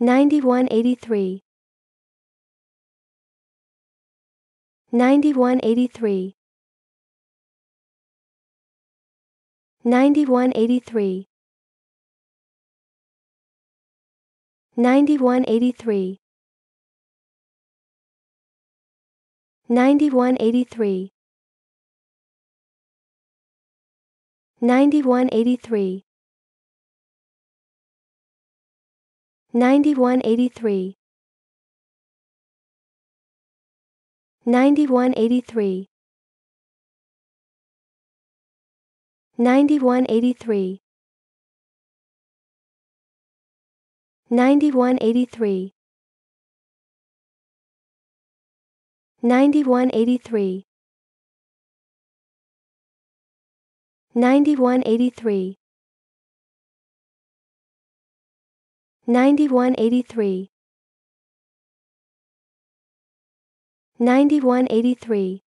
9183 9183 9183 9183 9183 9183 9183 9183 9183 9183 9183 9183 9183 9183